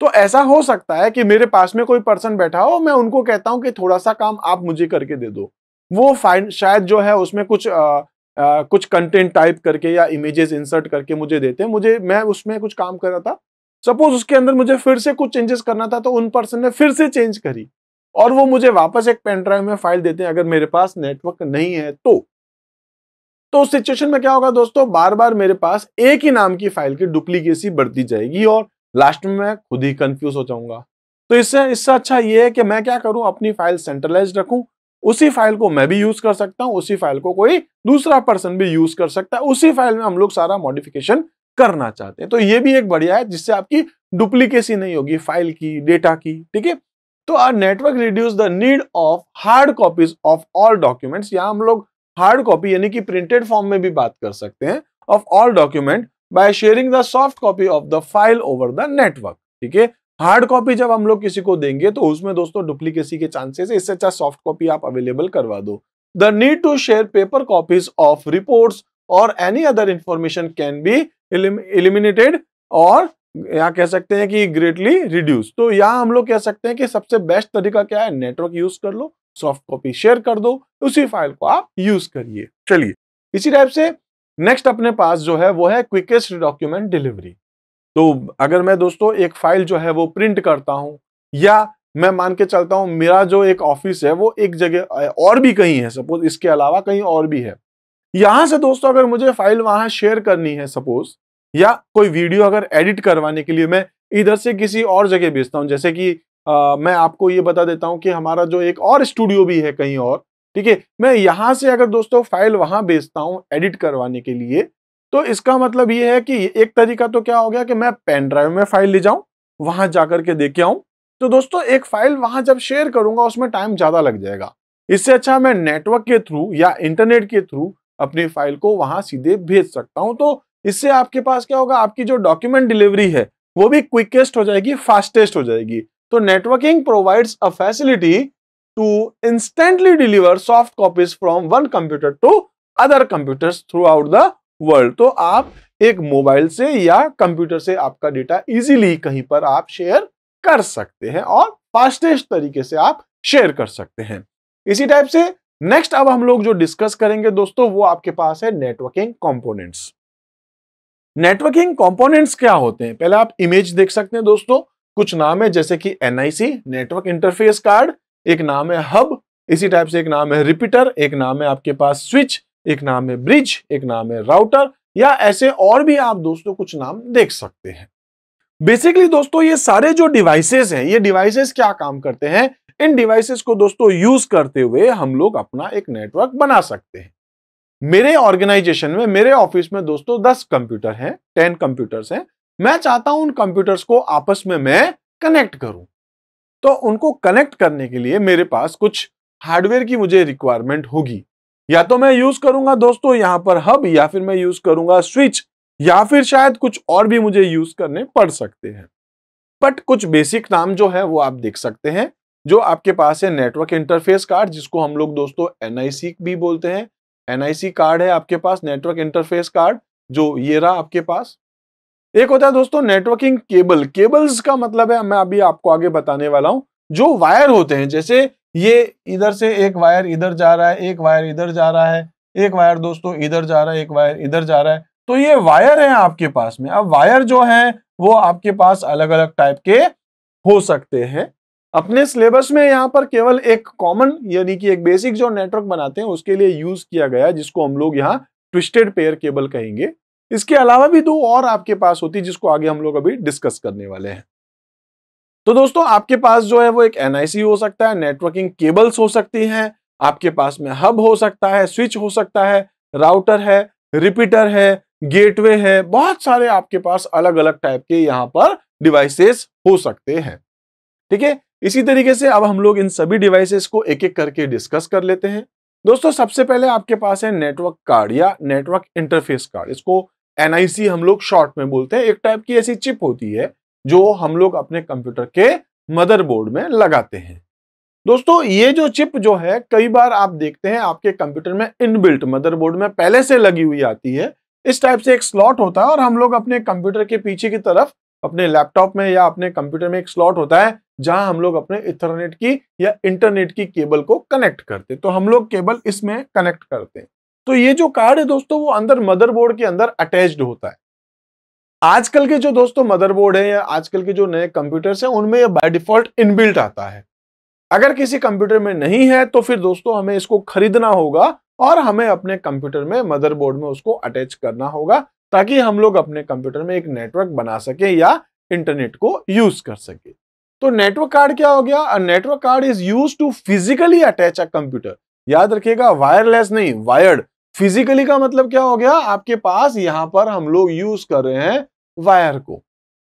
तो ऐसा हो सकता है कि मेरे पास में कोई पर्सन बैठा हो मैं उनको कहता हूँ कि थोड़ा सा काम आप मुझे करके दे दो वो फाइन शायद जो है उसमें कुछ आ, आ, कुछ कंटेंट टाइप करके या इमेजेस इंसर्ट करके मुझे देते हैं मुझे मैं उसमें कुछ काम कर रहा था सपोज उसके अंदर मुझे फिर से कुछ चेंजेस करना था तो उन पर्सन ने फिर से चेंज करी और वो मुझे वापस एक पेन ड्राइव में फाइल देते हैं अगर मेरे पास नेटवर्क नहीं है तो तो उस सिचुएशन में क्या होगा दोस्तों बार बार मेरे पास एक ही नाम की फाइल की डुप्लीकेसी बढ़ती जाएगी और लास्ट में मैं खुद ही कंफ्यूज हो जाऊंगा तो इससे इससे अच्छा ये है कि मैं क्या करूं अपनी फाइल सेंट्रलाइज रखूं उसी फाइल को मैं भी यूज कर सकता हूं उसी फाइल को कोई दूसरा पर्सन भी यूज कर सकता है उसी फाइल में हम लोग सारा मॉडिफिकेशन करना चाहते हैं तो ये भी एक बढ़िया है जिससे आपकी डुप्लीकेसी नहीं होगी फाइल की डेटा की ठीक है तो our network reduce the need of hard copies of all documents यहाँ हम लोग हार्ड कॉपी यानी कि प्रिंटेड फॉर्म में भी बात कर सकते हैं of all document by sharing the soft copy of the file over the network ठीक है हार्ड कॉपी जब हम लोग किसी को देंगे तो उसमें दोस्तों डुप्लीकेसी के चांसेस इससे अच्छा सॉफ्ट कॉपी आप अवेलेबल करवा दो the need to share paper copies of report और any other information can be eliminated और यहाँ कह सकते हैं कि ग्रेटली रिड्यूस तो यहाँ हम लोग कह सकते हैं कि सबसे बेस्ट तरीका क्या है नेटवर्क यूज कर लो सॉफ्ट कॉपी शेयर कर दो उसी फाइल को आप यूज करिए चलिए इसी टाइप से नेक्स्ट अपने पास जो है वो है क्विकेस्ट डॉक्यूमेंट डिलीवरी तो अगर मैं दोस्तों एक फाइल जो है वो प्रिंट करता हूँ या मैं मान के चलता हूँ मेरा जो एक ऑफिस है वो एक जगह और भी कहीं है सपोज इसके अलावा कहीं और भी है यहां से दोस्तों अगर मुझे फाइल वहां शेयर करनी है सपोज या कोई वीडियो अगर एडिट करवाने के लिए मैं इधर से किसी और जगह भेजता हूँ जैसे कि आ, मैं आपको ये बता देता हूँ कि हमारा जो एक और स्टूडियो भी है कहीं और ठीक है मैं यहाँ से अगर दोस्तों फाइल वहाँ भेजता हूँ एडिट करवाने के लिए तो इसका मतलब ये है कि एक तरीका तो क्या हो गया कि मैं पेन ड्राइव में फाइल ले जाऊं वहां जाकर के देखे आऊं तो दोस्तों एक फाइल वहां जब शेयर करूंगा उसमें टाइम ज्यादा लग जाएगा इससे अच्छा मैं नेटवर्क के थ्रू या इंटरनेट के थ्रू अपनी फाइल को वहां सीधे भेज सकता हूं तो इससे आपके पास क्या होगा आपकी जो डॉक्यूमेंट डिलीवरी है वो भी क्विकेस्ट हो जाएगी फास्टेस्ट हो जाएगी तो provides a facility to instantly deliver soft copies from one computer to other computer throughout the world तो आप एक मोबाइल से या कंप्यूटर से आपका डेटा इजीली कहीं पर आप शेयर कर सकते हैं और फास्टेस्ट तरीके से आप शेयर कर सकते हैं इसी टाइप से नेक्स्ट अब हम लोग जो डिस्कस करेंगे दोस्तों वो आपके पास है नेटवर्किंग कंपोनेंट्स नेटवर्किंग कंपोनेंट्स क्या होते हैं पहले आप इमेज देख सकते हैं दोस्तों कुछ नाम है जैसे कि एनआईसी नेटवर्क इंटरफेस कार्ड एक नाम है हब इसी टाइप से एक नाम है रिपीटर एक नाम है आपके पास स्विच एक नाम है ब्रिज एक नाम है राउटर या ऐसे और भी आप दोस्तों कुछ नाम देख सकते हैं बेसिकली दोस्तों ये सारे जो डिवाइसेस हैं ये डिवाइसेस क्या काम करते हैं इन डिवाइसेस को दोस्तों यूज करते हुए हम लोग अपना एक नेटवर्क बना सकते हैं मेरे ऑर्गेनाइजेशन में मेरे ऑफिस में दोस्तों दस कंप्यूटर हैं टेन कंप्यूटर्स हैं मैं चाहता हूं उन कंप्यूटर्स को आपस में मैं कनेक्ट करूं तो उनको कनेक्ट करने के लिए मेरे पास कुछ हार्डवेयर की मुझे रिक्वायरमेंट होगी या तो मैं यूज करूंगा दोस्तों यहां पर हब या फिर मैं यूज करूंगा स्विच या फिर शायद कुछ और भी मुझे यूज करने पड़ सकते हैं बट कुछ बेसिक नाम जो है वो आप देख सकते हैं जो आपके पास है नेटवर्क इंटरफेस कार्ड जिसको हम लोग दोस्तों एनआईसी भी बोलते हैं एनआईसी कार्ड है आपके पास नेटवर्क इंटरफेस कार्ड जो ये रहा आपके पास एक होता है दोस्तों नेटवर्किंग केबल केबल्स का मतलब है मैं अभी आपको आगे बताने वाला हूं जो वायर होते हैं जैसे ये इधर से एक वायर इधर जा रहा है एक वायर इधर जा रहा है एक वायर दोस्तों इधर जा रहा है एक वायर इधर जा रहा है तो ये वायर है आपके पास में अब वायर जो है वो आपके पास अलग अलग टाइप के हो सकते हैं अपने सिलेबस में यहाँ पर केवल एक कॉमन यानी कि एक बेसिक जो नेटवर्क बनाते हैं उसके लिए यूज किया गया जिसको हम लोग यहाँ ट्विस्टेड पेयर केबल कहेंगे इसके अलावा भी दो और आपके पास होती जिसको आगे हम लोग अभी डिस्कस करने वाले हैं तो दोस्तों आपके पास जो है वो एक एनआईसी हो सकता है नेटवर्किंग केबल्स हो सकती हैं आपके पास में हब हो सकता है स्विच हो सकता है राउटर है रिपीटर है गेटवे है बहुत सारे आपके पास अलग अलग टाइप के यहाँ पर डिवाइसेस हो सकते हैं ठीक है इसी तरीके से अब हम लोग इन सभी डिवाइसेस को एक एक करके डिस्कस कर लेते हैं दोस्तों सबसे पहले आपके पास है नेटवर्क कार्ड या नेटवर्क इंटरफेस कार्ड इसको एनआईसी हम लोग शॉर्ट में बोलते हैं एक टाइप की ऐसी चिप होती है जो हम लोग अपने कंप्यूटर के मदरबोर्ड में लगाते हैं दोस्तों ये जो चिप जो है कई बार आप देखते हैं आपके कंप्यूटर में इनबिल्ट मदरबोर्ड में पहले से लगी हुई आती है इस टाइप से एक स्लॉट होता है और हम लोग अपने कंप्यूटर के पीछे की तरफ अपने लैपटॉप में या अपने कंप्यूटर में एक स्लॉट होता है जहां हम लोग अपने इथरनेट की या इंटरनेट की केबल को कनेक्ट करते हैं तो हम लोग केबल इसमें कनेक्ट करते हैं तो ये जो कार्ड है दोस्तों वो अंदर मदरबोर्ड के अंदर अटैच्ड होता है आजकल के जो दोस्तों मदरबोर्ड है या आजकल के जो नए कंप्यूटर्स हैं उनमें यह बाय डिफॉल्ट इनबिल्ट आता है अगर किसी कंप्यूटर में नहीं है तो फिर दोस्तों हमें इसको खरीदना होगा और हमें अपने कंप्यूटर में मदरबोर्ड में उसको अटैच करना होगा ताकि हम लोग अपने कंप्यूटर में एक नेटवर्क बना सके या इंटरनेट को यूज कर सके तो नेटवर्क कार्ड क्या हो गया network card is use to physically attach a computer याद रखिएगा वायरलेस नहीं वायर्ड फिजिकली का मतलब क्या हो गया आपके पास यहां पर हम लोग यूज कर रहे हैं वायर को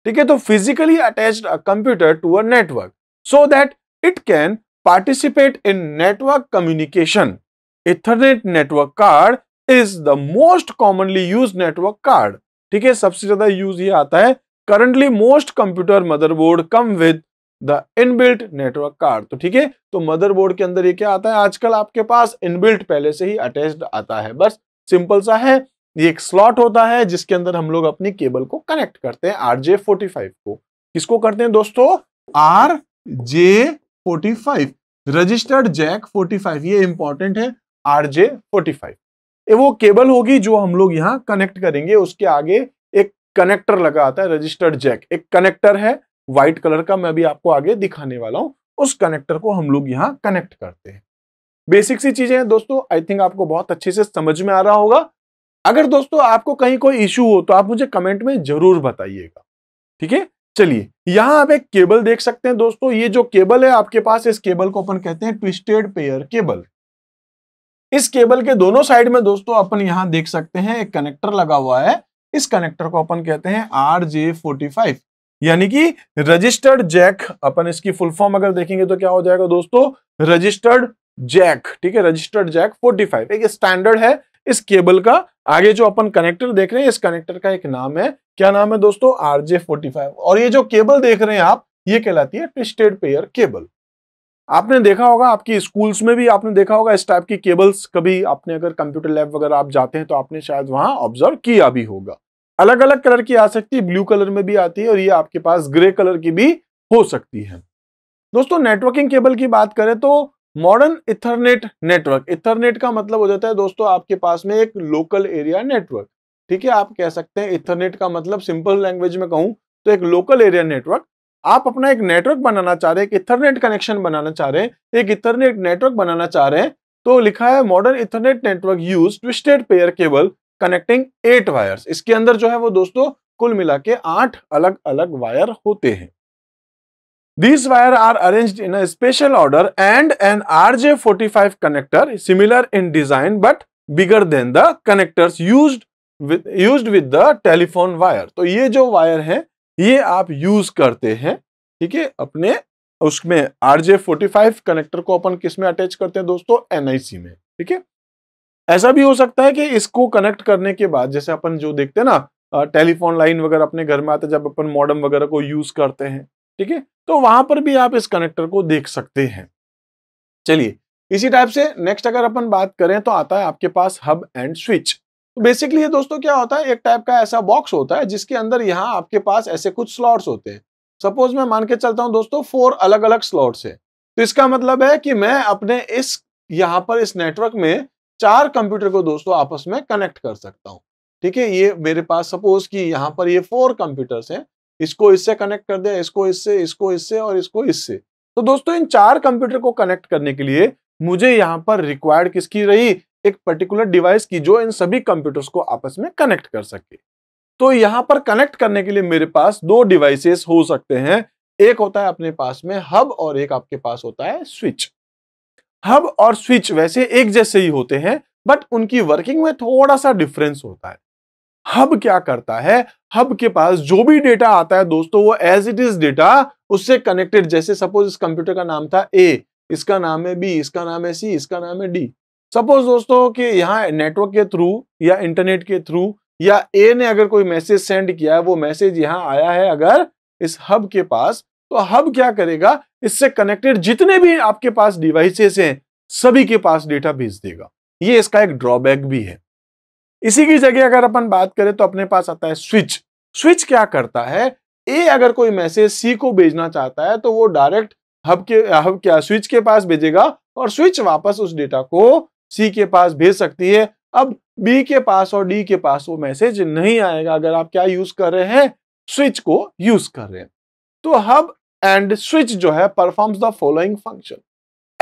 ठीक है तो physically attached computer to a network so that it can participate in network communication ethernet network card is the most commonly use network card ठीक है सबसे ज्यादा यूज ये आता है currently most computer motherboard come with the inbuilt network card तो ठीक है तो मदरबोर्ड के अंदर ये क्या आता है आजकल आपके पास इनबिल्ट पहले से ही अटैच्ड आता है बस सिंपल सा है ये एक स्लॉट होता है जिसके अंदर हम लोग अपनी केबल को कनेक्ट करते हैं आर जे फोर्टी फाइव को किसको करते हैं दोस्तों R J forty five registered jack forty five ये इंपॉर्टेंट है आर जे फोर्टी फाइव वो केबल होगी जो हम लोग यहाँ कनेक्ट करेंगे उसके आगे एक कनेक्टर लगा आता है रजिस्टर्ड जैक एक कनेक्टर है व्हाइट कलर का मैं अभी आपको आगे दिखाने वाला हूँ उस कनेक्टर को हम लोग यहाँ कनेक्ट करते हैं बेसिक सी चीजें हैं दोस्तों आई थिंक आपको बहुत अच्छे से समझ में आ रहा होगा अगर दोस्तों आपको कहीं कोई इश्यू हो तो आप मुझे कमेंट में जरूर बताइएगा ठीक है चलिए यहां आप एक केबल देख सकते हैं दोस्तों ये जो केबल है आपके पास इस केबल को अपन कहते हैं ट्विस्टेड पेयर केबल इस केबल के दोनों साइड में दोस्तों अपन यहां देख सकते हैं एक कनेक्टर लगा हुआ है इस कनेक्टर को अपन कहते हैं आर जे फोर्टी फाइव यानी कि रजिस्टर्ड जैक अपन इसकी फुल फॉर्म अगर देखेंगे तो क्या हो जाएगा दोस्तों रजिस्टर्ड जैक ठीक है रजिस्टर्ड जैक 45 एक स्टैंडर्ड है इस केबल का आगे जो अपन कनेक्टर देख रहे हैं इस कनेक्टर का एक नाम है क्या नाम है दोस्तों आरजे फोर्टी और ये जो केबल देख रहे हैं आप ये कहलाती है ट्विस्टेड पेयर केबल आपने देखा होगा आपकी स्कूल्स में भी आपने देखा होगा इस टाइप की केबल्स कभी आपने अगर कंप्यूटर लैब वगैरह आप जाते हैं तो आपने शायद वहां ऑब्जर्व किया भी होगा अलग अलग कलर की आ सकती है ब्लू कलर में भी आती है और ये आपके पास ग्रे कलर की भी हो सकती है दोस्तों नेटवर्किंग केबल की बात करें तो मॉडर्न इथरनेट नेटवर्क इथरनेट का मतलब हो जाता है दोस्तों आपके पास में एक लोकल एरिया नेटवर्क ठीक है आप कह सकते हैं इथरनेट का मतलब सिंपल लैंग्वेज में कहूं तो एक लोकल एरिया नेटवर्क आप अपना एक नेटवर्क बनाना चाह रहे हैं एक इथरनेट कनेक्शन बनाना चाह रहे हैं एक इथरनेट नेटवर्क बनाना चाह रहे हैं तो लिखा है modern ethernet network use twisted pair cable connecting eight wires इसके अंदर जो है वो दोस्तों कुल मिला के आठ अलग अलग वायर होते हैं these wire are arrange in special order and an R J forty five connector similar in design but bigger than the connectors use use with the telephone wire तो ये जो वायर है ये आप यूज करते हैं ठीक है अपने उसमें R J forty five connector को अपन किसमें अटैच करते हैं दोस्तों एनआईसी में ठीक है ऐसा भी हो सकता है कि इसको कनेक्ट करने के बाद जैसे अपन जो देखते हैं ना टेलीफोन लाइन वगैरह अपने घर में आते जब अपन मॉडर्म वगैरह को यूज करते हैं ठीक है तो वहां पर भी आप इस कनेक्टर को देख सकते हैं चलिए इसी टाइप से नेक्स्ट अगर अपन बात करें तो आता है आपके पास हब एंड स्विच तो बेसिकली ये दोस्तों क्या होता है एक टाइप का ऐसा बॉक्स होता है जिसके अंदर यहाँ आपके पास ऐसे कुछ स्लॉट्स होते हैं सपोज मैं मान के चलता हूँ दोस्तों फोर अलग अलग स्लॉट्स है तो इसका मतलब है कि मैं अपने इस यहाँ पर इस नेटवर्क में चार कंप्यूटर को दोस्तों आपस में कनेक्ट कर सकता हूँ ठीक है ये मेरे पास सपोज कि यहाँ पर ये फोर कंप्यूटर्स हैं इसको इससे कनेक्ट कर दिया इसको इससे इसको इससे और इसको इससे तो दोस्तों इन चार कंप्यूटर को कनेक्ट करने के लिए मुझे यहाँ पर रिक्वायर्ड किसकी रही एक पर्टिकुलर डिवाइस की जो इन सभी कंप्यूटर्स को आपस में कनेक्ट कर सके तो यहाँ पर कनेक्ट करने के लिए मेरे पास दो डिवाइसेस हो सकते हैं एक होता है अपने पास में हब और एक आपके पास होता है स्विच हब और स्विच वैसे एक जैसे ही होते हैं बट उनकी वर्किंग में थोड़ा सा डिफरेंस होता है हब क्या करता है हब के पास जो भी डेटा आता है दोस्तों वो एज इट इज डेटा उससे कनेक्टेड जैसे सपोज इस कंप्यूटर का नाम था ए इसका नाम है बी इसका नाम है सी इसका नाम है डी सपोज दोस्तों कि यहाँ नेटवर्क के थ्रू या इंटरनेट के थ्रू या ए ने अगर कोई मैसेज सेंड किया है वो मैसेज यहाँ आया है अगर इस हब के पास तो हब क्या करेगा इससे कनेक्टेड जितने भी आपके पास डिवाइसेस हैं सभी के पास डेटा भेज देगा ये इसका एक ड्रॉबैक भी है इसी की जगह अगर अपन बात करें तो अपने पास आता है स्विच स्विच क्या करता है ए अगर कोई मैसेज सी को भेजना चाहता है तो वो डायरेक्ट हब के हब क्या स्विच के पास भेजेगा और स्विच वापस उस डेटा को सी के पास भेज सकती है अब बी के पास और डी के पास वो मैसेज नहीं आएगा अगर आप क्या यूज कर रहे हैं स्विच को यूज कर रहे हैं तो हब एंड स्विच जो है performs the following function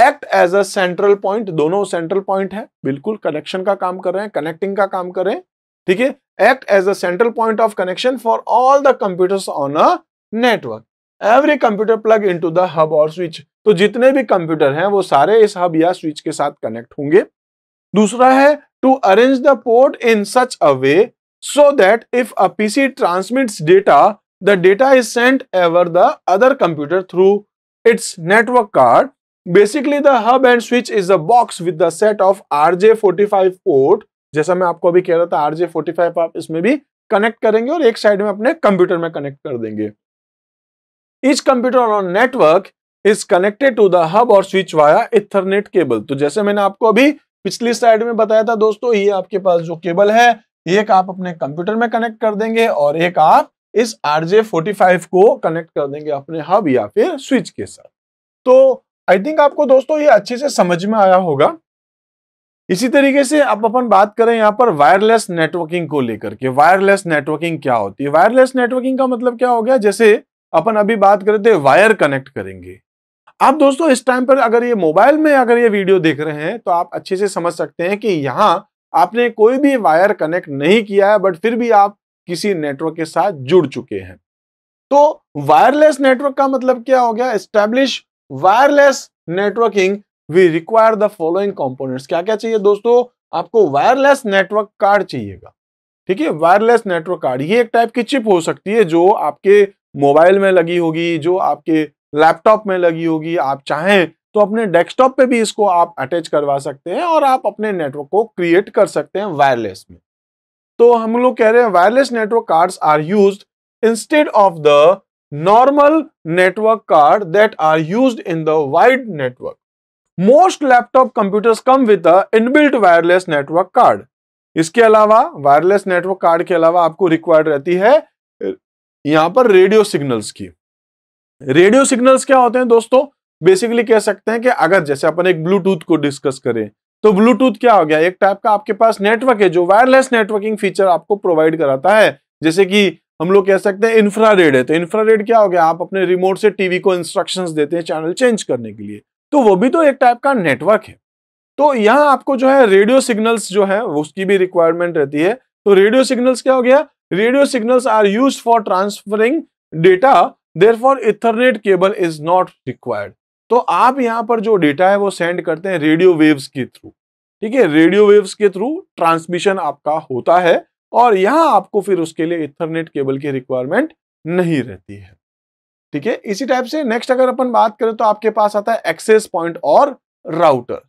act as a central point दोनों सेंट्रल पॉइंट है बिल्कुल कनेक्शन का काम कर रहे हैं कनेक्टिंग का काम कर रहे हैं ठीक है act as a central point of connection for all the computers on a network every computer plug in to the hub और स्विच तो जितने भी कंप्यूटर हैं वो सारे इस हब या स्विच के साथ कनेक्ट होंगे दूसरा है to arrange the port in such a way so that if a PC transmits data the data is sent over the other computer through its network card. Basically, the hub and switch is a box with the set of RJ45 port. जैसा मैं आपको अभी कह रहा था RJ45 आप इसमें भी कनेक्ट करेंगे और एक साइड में अपने कंप्यूटर में कनेक्ट कर देंगे Each computer or network is connected to the hub or switch via Ethernet cable. तो जैसे मैंने आपको अभी पिछली स्लाइड में बताया था दोस्तों ये आपके पास जो केबल है एक आप अपने कंप्यूटर में कनेक्ट कर देंगे और एक आप इस आरजे फोर्टी फाइव को कनेक्ट कर देंगे अपने हब या फिर स्विच के साथ तो आई थिंक आपको दोस्तों ये अच्छे से समझ में आया होगा इसी तरीके से अब अपन बात करें यहाँ पर वायरलेस नेटवर्किंग को लेकर के वायरलेस नेटवर्किंग क्या होती है वायरलेस नेटवर्किंग का मतलब क्या हो गया जैसे अपन अभी बात कर रहे थे वायर कनेक्ट करेंगे आप दोस्तों इस टाइम पर अगर ये मोबाइल में अगर ये वीडियो देख रहे हैं तो आप अच्छे से समझ सकते हैं कि यहाँ आपने कोई भी वायर कनेक्ट नहीं किया है बट फिर भी आप किसी नेटवर्क के साथ जुड़ चुके हैं तो वायरलेस नेटवर्क का मतलब क्या हो गया establish wireless networking we require the following component क्या क्या चाहिए दोस्तों आपको वायरलेस नेटवर्क कार्ड चाहिएगा ठीक है वायरलेस नेटवर्क कार्ड ये एक टाइप की चिप हो सकती है जो आपके मोबाइल में लगी होगी जो आपके लैपटॉप में लगी होगी आप चाहें तो अपने डेस्कटॉप पे भी इसको आप अटैच करवा सकते हैं और आप अपने नेटवर्क को क्रिएट कर सकते हैं वायरलेस में तो हम लोग कह रहे हैं wireless network cards are used instead of the normal network card that are used in the wide network most laptop computers come with a inbuilt wireless network card इसके अलावा वायरलेस नेटवर्क कार्ड के अलावा आपको रिक्वायर्ड रहती है यहां पर रेडियो सिग्नल्स की रेडियो सिग्नल्स क्या होते हैं दोस्तों बेसिकली कह सकते हैं कि अगर जैसे अपन एक ब्लूटूथ को डिस्कस करें तो ब्लूटूथ क्या हो गया एक टाइप का आपके पास नेटवर्क है जो वायरलेस नेटवर्किंग फीचर आपको प्रोवाइड कराता है जैसे कि हम लोग कह सकते हैं इंफ्रा है तो इंफ्रा क्या हो गया आप अपने रिमोट से टीवी को इंस्ट्रक्शन देते हैं चैनल चेंज करने के लिए तो वो भी तो एक टाइप का नेटवर्क है तो यहाँ आपको जो है रेडियो सिग्नल्स जो है उसकी भी रिक्वायरमेंट रहती है तो रेडियो सिग्नल्स क्या हो गया radio signals are use for transferring data therefore ethernet cable is not required तो आप यहाँ पर जो डेटा है वो सेंड करते हैं रेडियो वेव्स के थ्रू ठीक है रेडियो वेव्स के थ्रू ट्रांसमिशन आपका होता है और यहाँ आपको फिर उसके लिए इथरनेट केबल की रिक्वायरमेंट नहीं रहती है ठीक है इसी टाइप से नेक्स्ट अगर अपन बात करें तो आपके पास आता है एक्सेस पॉइंट और राउटर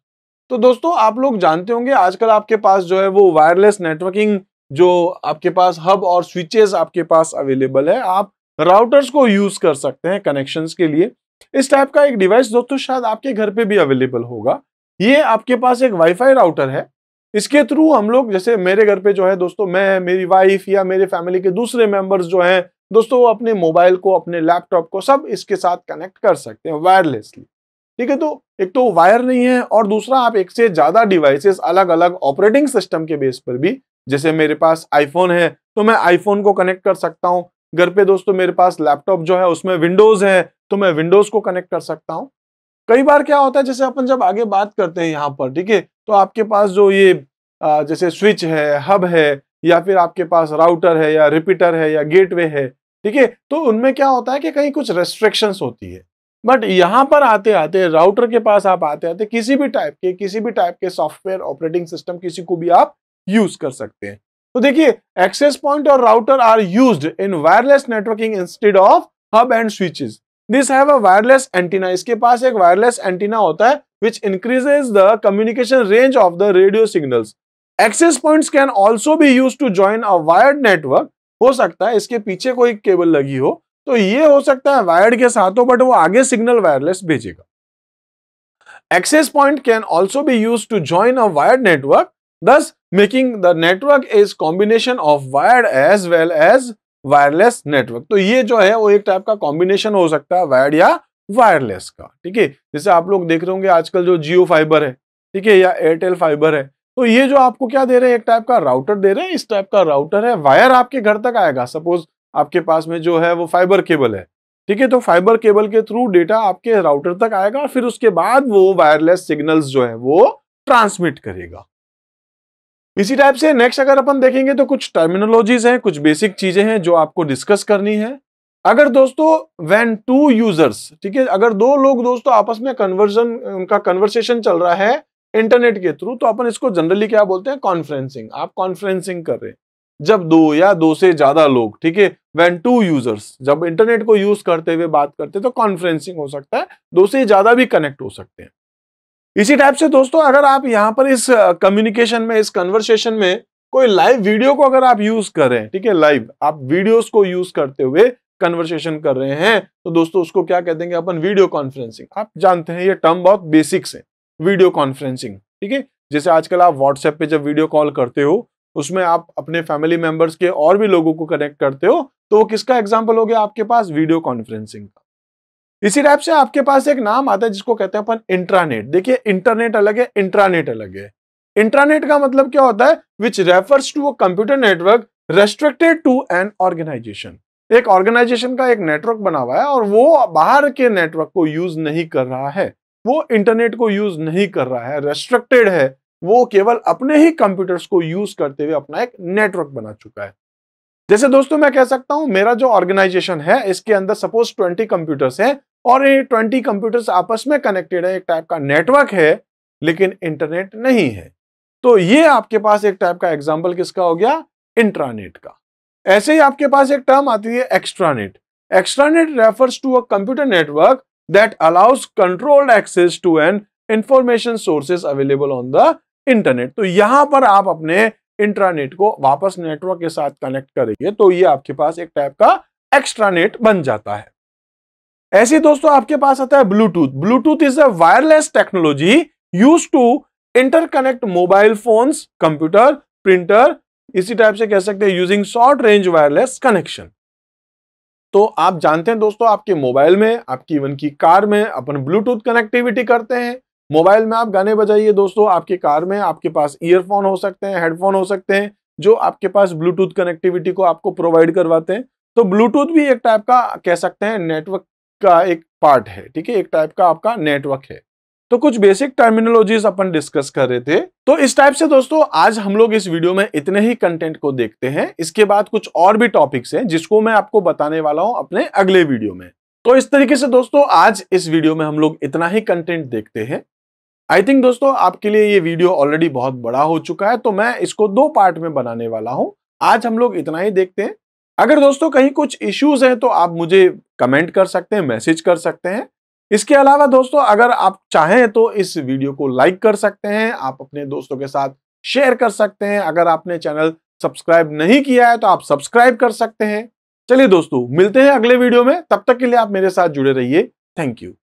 तो दोस्तों आप लोग जानते होंगे आजकल आपके पास जो है वो वायरलेस नेटवर्किंग जो आपके पास हब और स्विचेस आपके पास अवेलेबल है आप राउटर्स को यूज कर सकते हैं कनेक्शंस के लिए इस टाइप का एक डिवाइस दोस्तों शायद आपके घर पे भी अवेलेबल होगा ये आपके पास एक वाईफाई राउटर है इसके थ्रू हम लोग जैसे मेरे घर पे जो है दोस्तों मैं मेरी वाइफ या मेरे फैमिली के दूसरे मेंबर्स जो हैं दोस्तों वो अपने मोबाइल को अपने लैपटॉप को सब इसके साथ कनेक्ट कर सकते हैं वायरलेसली ठीक है तो एक तो वायर नहीं है और दूसरा आप एक से ज़्यादा डिवाइसेस अलग अलग ऑपरेटिंग सिस्टम के बेस पर भी जैसे मेरे पास आईफोन है तो मैं आईफोन को कनेक्ट कर सकता हूँ घर पे दोस्तों मेरे पास लैपटॉप जो है उसमें विंडोज़ है तो मैं विंडोज को कनेक्ट कर सकता हूँ कई बार क्या होता है जैसे अपन जब आगे बात करते हैं यहाँ पर ठीक है तो आपके पास जो ये जैसे स्विच है हब है या फिर आपके पास राउटर है या रिपीटर है या गेटवे है ठीक है तो उनमें क्या होता है कि कहीं कुछ रेस्ट्रिक्शंस होती है बट यहाँ पर आते आते राउटर के पास आप आते आते किसी भी टाइप के किसी भी टाइप के सॉफ्टवेयर ऑपरेटिंग सिस्टम किसी को भी आप यूज कर सकते हैं तो देखिए एक्सेस पॉइंट और router are used in wireless networking instead of hub and switches this have a wireless antenna इसके पास एक वायरलेस एंटीना होता है which increases the communication range of the radio signal access point can also भी use to join a wired network हो सकता है इसके पीछे कोई केबल लगी हो तो ये हो सकता है वायर्ड के साथ हो बट वो आगे सिग्नल वायरलेस भेजेगा access point can also be use to join a wired network thus making the network is combination of wired as well as wireless network तो ये जो है वो एक टाइप का कॉम्बिनेशन हो सकता है वायर्ड या वायरलेस का ठीक है जैसे आप लोग देख रहे होंगे आजकल जो जियो फाइबर है ठीक है या एयरटेल फाइबर है तो ये जो आपको क्या दे रहे हैं एक टाइप का राउटर दे रहे हैं इस टाइप का राउटर है वायर आपके घर तक आएगा सपोज आपके पास में जो है वो फाइबर केबल है ठीक है तो फाइबर केबल के थ्रू डेटा आपके राउटर तक आएगा फिर उसके बाद वो वायरलेस सिग्नल्स जो है वो ट्रांसमिट करेगा इसी टाइप से नेक्स्ट अगर अपन देखेंगे तो कुछ टर्मिनोलॉजीज हैं कुछ बेसिक चीजें हैं जो आपको डिस्कस करनी है अगर दोस्तों व्हेन टू यूजर्स ठीक है अगर दो लोग दोस्तों आपस में कन्वर्जन उनका कन्वर्सेशन चल रहा है इंटरनेट के थ्रू तो अपन इसको जनरली क्या बोलते हैं कॉन्फ्रेंसिंग आप कॉन्फ्रेंसिंग कर रहे हैं जब दो या दो से ज्यादा लोग ठीक है वेन टू यूजर्स जब इंटरनेट को यूज करते हुए बात करते हैं तो कॉन्फ्रेंसिंग हो सकता है दो से ज्यादा भी कनेक्ट हो सकते हैं इसी टाइप से दोस्तों अगर आप यहाँ पर इस कम्युनिकेशन में इस कन्वर्सेशन में कोई लाइव वीडियो को अगर आप यूज करें ठीक है लाइव आप वीडियोस को यूज करते हुए कन्वर्सेशन कर रहे हैं तो दोस्तों उसको क्या कह देंगे अपन वीडियो कॉन्फ्रेंसिंग आप जानते हैं ये टर्म बहुत बेसिक्स है वीडियो कॉन्फ्रेंसिंग ठीक है जैसे आजकल आप व्हाट्सएप पे जब वीडियो कॉल करते हो उसमें आप अपने फैमिली मेंबर्स के और भी लोगों को कनेक्ट करते हो तो वो किसका एग्जाम्पल हो गया आपके पास वीडियो कॉन्फ्रेंसिंग का इसी टाइप से आपके पास एक नाम आता है जिसको कहते हैं अपन इंट्रानेट देखिए इंटरनेट अलग है इंट्रानेट अलग है इंट्रानेट का मतलब क्या होता है which refers to a computer network restricted to an organisation एक ऑर्गेनाइजेशन का एक नेटवर्क बना हुआ है और वो बाहर के नेटवर्क को यूज नहीं कर रहा है वो इंटरनेट को यूज नहीं कर रहा है रेस्ट्रिक्टेड है वो केवल अपने ही कंप्यूटर्स को यूज करते हुए अपना एक नेटवर्क बना चुका है जैसे दोस्तों मैं कह सकता हूं मेरा जो ऑर्गेनाइजेशन है इसके अंदर सपोज ट्वेंटी कंप्यूटर्स हैं और ये ट्वेंटी कंप्यूटर्स आपस में कनेक्टेड है एक टाइप का नेटवर्क है लेकिन इंटरनेट नहीं है तो ये आपके पास एक टाइप का एग्जाम्पल किसका हो गया इंट्रानेट का ऐसे ही आपके पास एक टर्म आती है extranet extranet refers to a computer network that allows controlled access to an information sources available on the internet तो यहां पर आप अपने इंट्रानेट को वापस नेटवर्क के साथ कनेक्ट करेंगे तो ये आपके पास एक टाइप का एक्स्ट्रानेट बन जाता है ऐसे दोस्तों आपके पास आता है Bluetooth Bluetooth is a wireless technology use to interconnect mobile phones computer printer इसी टाइप से कह सकते हैं using short range wireless connection तो आप जानते हैं दोस्तों आपके मोबाइल में आपकी इवन की कार में अपन ब्लूटूथ कनेक्टिविटी करते हैं मोबाइल में आप गाने बजाइए दोस्तों आपके कार में आपके पास ईयरफोन हो सकते हैं हेडफोन हो सकते हैं जो आपके पास ब्लूटूथ कनेक्टिविटी को आपको प्रोवाइड करवाते हैं तो ब्लूटूथ भी एक टाइप का कह सकते हैं नेटवर्क का एक पार्ट है ठीक है एक टाइप का आपका नेटवर्क है तो कुछ बेसिक टर्मिनोलॉजीज अपन डिस्कस कर रहे थे तो इस टाइप से दोस्तों आज हम लोग इस वीडियो में इतने ही कंटेंट को देखते हैं इसके बाद कुछ और भी टॉपिक्स हैं जिसको मैं आपको बताने वाला हूं अपने अगले वीडियो में तो इस तरीके से दोस्तों आज इस वीडियो में हम लोग इतना ही कंटेंट देखते हैं आई थिंक दोस्तों आपके लिए ये वीडियो ऑलरेडी बहुत बड़ा हो चुका है तो मैं इसको दो पार्ट में बनाने वाला हूं आज हम लोग इतना ही देखते हैं अगर दोस्तों कहीं कुछ इश्यूज हैं तो आप मुझे कमेंट कर सकते हैं मैसेज कर सकते हैं इसके अलावा दोस्तों अगर आप चाहें तो इस वीडियो को लाइक कर सकते हैं आप अपने दोस्तों के साथ शेयर कर सकते हैं अगर आपने चैनल सब्सक्राइब नहीं किया है तो आप सब्सक्राइब कर सकते हैं चलिए दोस्तों मिलते हैं अगले वीडियो में तब तक के लिए आप मेरे साथ जुड़े रहिए थैंक यू